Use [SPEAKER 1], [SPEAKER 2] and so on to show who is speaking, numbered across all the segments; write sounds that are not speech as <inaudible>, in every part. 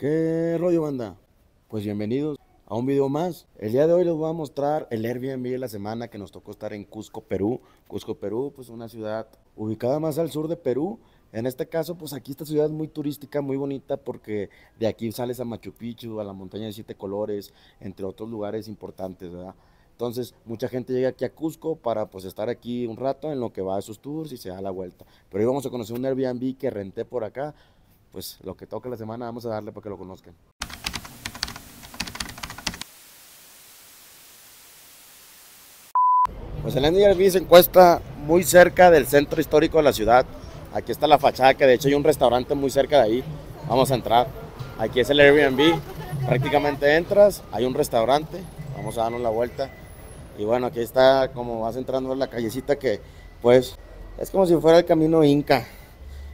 [SPEAKER 1] ¿Qué rollo, banda? Pues bienvenidos a un video más. El día de hoy les voy a mostrar el Airbnb de la semana que nos tocó estar en Cusco, Perú. Cusco, Perú, pues una ciudad ubicada más al sur de Perú. En este caso, pues aquí esta ciudad es muy turística, muy bonita, porque de aquí sales a Machu Picchu, a la montaña de siete colores, entre otros lugares importantes, ¿verdad? Entonces, mucha gente llega aquí a Cusco para pues estar aquí un rato en lo que va a sus tours y se da la vuelta. Pero hoy vamos a conocer un Airbnb que renté por acá pues lo que toque la semana vamos a darle para que lo conozcan. Pues el Airbnb se encuentra muy cerca del centro histórico de la ciudad. Aquí está la fachada, que de hecho hay un restaurante muy cerca de ahí. Vamos a entrar. Aquí es el Airbnb. Prácticamente entras, hay un restaurante. Vamos a darnos la vuelta. Y bueno, aquí está como vas entrando en la callecita que pues es como si fuera el camino inca.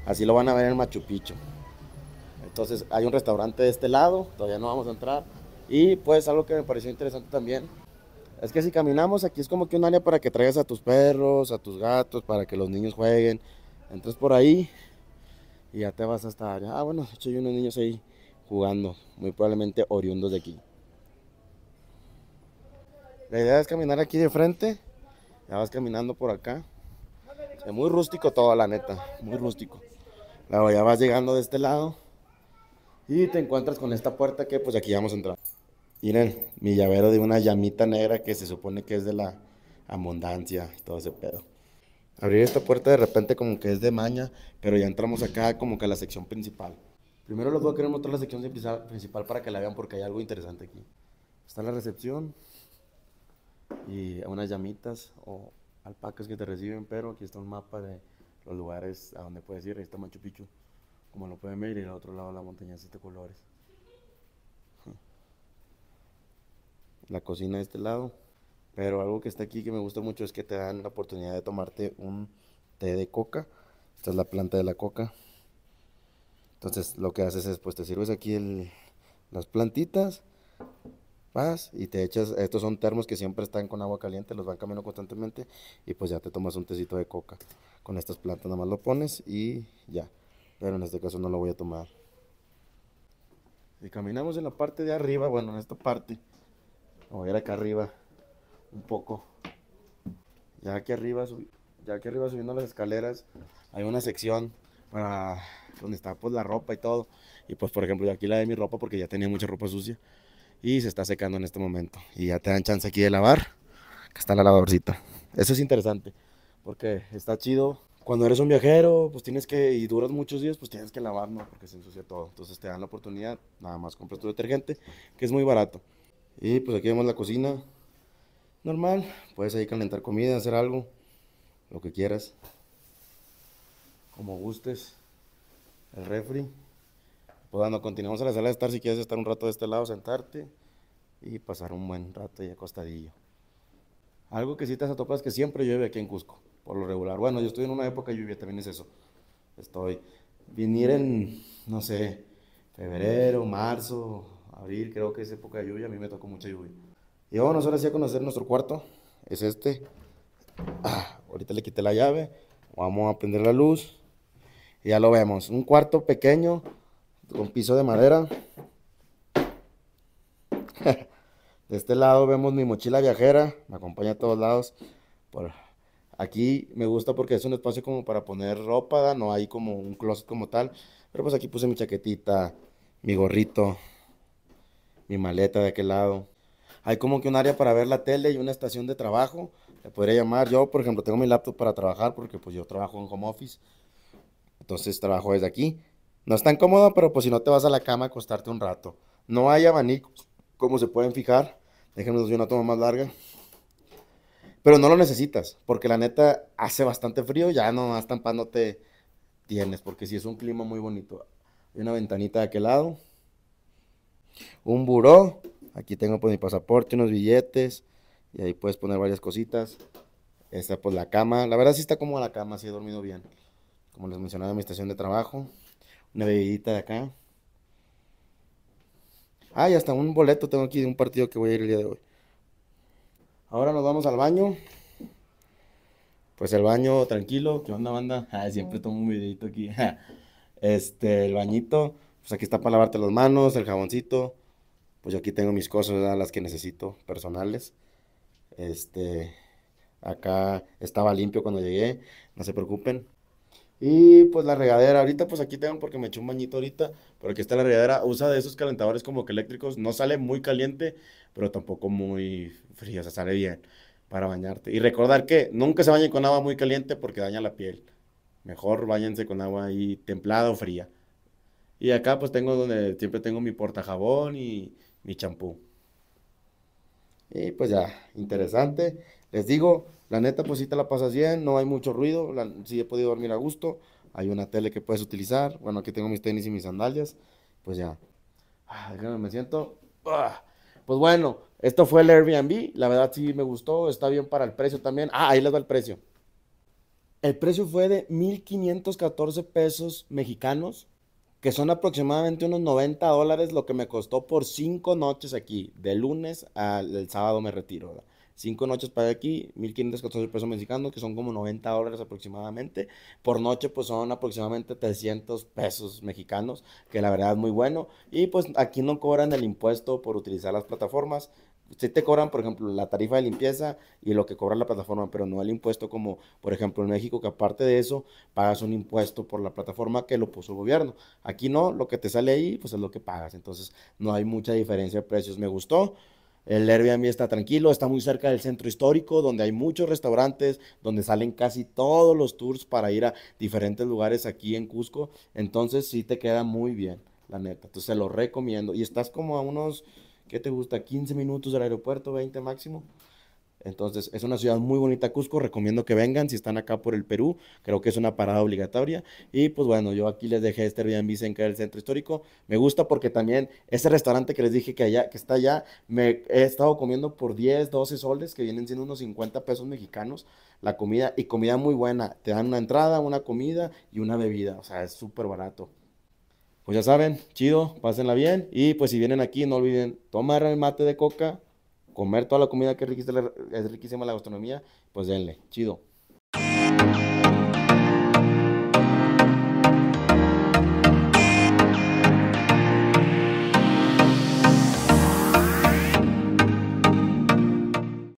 [SPEAKER 1] Así lo van a ver en Machu Picchu. Entonces hay un restaurante de este lado, todavía no vamos a entrar. Y pues algo que me pareció interesante también es que si caminamos aquí es como que un área para que traigas a tus perros, a tus gatos, para que los niños jueguen. Entras por ahí y ya te vas hasta allá. Ah, bueno, de hecho hay unos niños ahí jugando, muy probablemente oriundos de aquí. La idea es caminar aquí de frente, ya vas caminando por acá. Es muy rústico todo, la neta, muy rústico. Luego ya vas llegando de este lado y te encuentras con esta puerta que pues aquí vamos a entrar. Miren, mi llavero de una llamita negra que se supone que es de la abundancia y todo ese pedo. Abrir esta puerta de repente como que es de maña, pero ya entramos acá como que a la sección principal. Primero les voy a querer mostrar la sección principal para que la vean porque hay algo interesante aquí. Está la recepción y unas llamitas o alpacas que te reciben, pero aquí está un mapa de los lugares a donde puedes ir. Ahí está Machu Picchu. Como lo pueden ver, y otro lado de la montaña de colores. <laughs> La cocina de este lado. Pero algo que está aquí que me gusta mucho es que te dan la oportunidad de tomarte un té de coca. Esta es la planta de la coca. Entonces lo que haces es, pues te sirves aquí las plantitas, vas y te echas, estos son termos que siempre están con agua caliente, los van cambiando constantemente y pues ya te tomas un tecito de coca. Con estas plantas nada más lo pones y ya pero en este caso no lo voy a tomar. Y caminamos en la parte de arriba, bueno, en esta parte, voy a ir acá arriba un poco. Ya aquí arriba, ya aquí arriba subiendo las escaleras, hay una sección para donde está pues la ropa y todo. Y pues por ejemplo, yo aquí de mi ropa porque ya tenía mucha ropa sucia y se está secando en este momento. Y ya te dan chance aquí de lavar, que está la lavadorcita. Eso es interesante porque está chido cuando eres un viajero, pues tienes que, y duras muchos días, pues tienes que lavar, Porque se ensucia todo. Entonces te dan la oportunidad, nada más compras tu detergente, que es muy barato. Y pues aquí vemos la cocina. Normal, puedes ahí calentar comida, hacer algo, lo que quieras. Como gustes. El refri. Pues bueno, continuamos a la sala de estar si quieres estar un rato de este lado, sentarte y pasar un buen rato ahí acostadillo. Algo que sí te has topas es que siempre llueve aquí en Cusco por lo regular. Bueno, yo estoy en una época de lluvia, también es eso. Estoy. Venir en, no sé, febrero, marzo, abril, creo que es época de lluvia, a mí me tocó mucha lluvia. Y bueno, ahora sí a conocer nuestro cuarto, es este. Ah, ahorita le quité la llave, vamos a prender la luz y ya lo vemos. Un cuarto pequeño con piso de madera. <laughs> De este lado vemos mi mochila viajera, me acompaña a todos lados. Por, Aquí me gusta porque es un espacio como para poner ropa, no hay como un closet como tal. Pero pues aquí puse mi chaquetita, mi gorrito, mi maleta de aquel lado. Hay como que un área para ver la tele y una estación de trabajo. Le podría llamar. Yo, por ejemplo, tengo mi laptop para trabajar porque pues yo trabajo en home office. Entonces trabajo desde aquí. No es tan cómodo, pero pues si no te vas a la cama a acostarte un rato. No hay abanicos, como se pueden fijar. Déjenme una toma más larga. Pero no lo necesitas, porque la neta hace bastante frío, ya no tampándote tienes, porque si es un clima muy bonito. Hay una ventanita de aquel lado, un buró, aquí tengo pues mi pasaporte, unos billetes, y ahí puedes poner varias cositas. Esta pues la cama, la verdad sí está como la cama, sí he dormido bien. Como les mencionaba, mi estación de trabajo, una bebidita de acá. Ah, y hasta un boleto tengo aquí de un partido que voy a ir el día de hoy. Ahora nos vamos al baño. Pues el baño, tranquilo. ¿Qué onda, banda? <laughs> siempre tomo un videito aquí. <laughs> Este, el bañito. Pues aquí está para lavarte las manos, el jaboncito. Pues yo aquí tengo mis cosas, las que necesito, personales. Este, acá estaba limpio cuando llegué. No se preocupen. Y pues la regadera, ahorita pues aquí tengo porque me eché un bañito ahorita, pero aquí está la regadera, usa de esos calentadores como que eléctricos, no sale muy caliente, pero tampoco muy frío, o sea, sale bien para bañarte. Y recordar que nunca se bañen con agua muy caliente porque daña la piel. Mejor bañense con agua ahí templada o fría. Y acá pues tengo donde siempre tengo mi portajabón y mi champú. Y pues ya, interesante. Les digo, la neta, pues sí te la pasas bien, no hay mucho ruido, sí he podido dormir a gusto, hay una tele que puedes utilizar, bueno, aquí tengo mis tenis y mis sandalias, pues ya. Ah, me siento. Ah. Pues bueno, esto fue el Airbnb, la verdad sí me gustó, está bien para el precio también. Ah, ahí les va el precio. El precio fue de 1.514 pesos mexicanos, que son aproximadamente unos 90 dólares lo que me costó por cinco noches aquí, de lunes al sábado me retiro. Cinco noches para aquí, 1.514 pesos mexicanos, que son como 90 dólares aproximadamente. Por noche, pues son aproximadamente 300 pesos mexicanos, que la verdad es muy bueno. Y pues aquí no cobran el impuesto por utilizar las plataformas. Si te cobran, por ejemplo, la tarifa de limpieza y lo que cobra la plataforma, pero no el impuesto como, por ejemplo, en México, que aparte de eso, pagas un impuesto por la plataforma que lo puso el gobierno. Aquí no, lo que te sale ahí, pues es lo que pagas. Entonces, no hay mucha diferencia de precios. Me gustó. El Airbnb está tranquilo, está muy cerca del centro histórico, donde hay muchos restaurantes, donde salen casi todos los tours para ir a diferentes lugares aquí en Cusco. Entonces sí te queda muy bien, la neta. Entonces se lo recomiendo. Y estás como a unos, ¿qué te gusta? 15 minutos del aeropuerto, 20 máximo. Entonces, es una ciudad muy bonita, Cusco. Recomiendo que vengan si están acá por el Perú. Creo que es una parada obligatoria. Y pues bueno, yo aquí les dejé este Airbnb cerca el centro histórico. Me gusta porque también ese restaurante que les dije que, que está allá, me he estado comiendo por 10, 12 soles, que vienen siendo unos 50 pesos mexicanos la comida. Y comida muy buena. Te dan una entrada, una comida y una bebida. O sea, es súper barato. Pues ya saben, chido, pásenla bien. Y pues si vienen aquí, no olviden tomar el mate de coca, comer toda la comida que es riquísima, riquísima la gastronomía, pues denle, chido.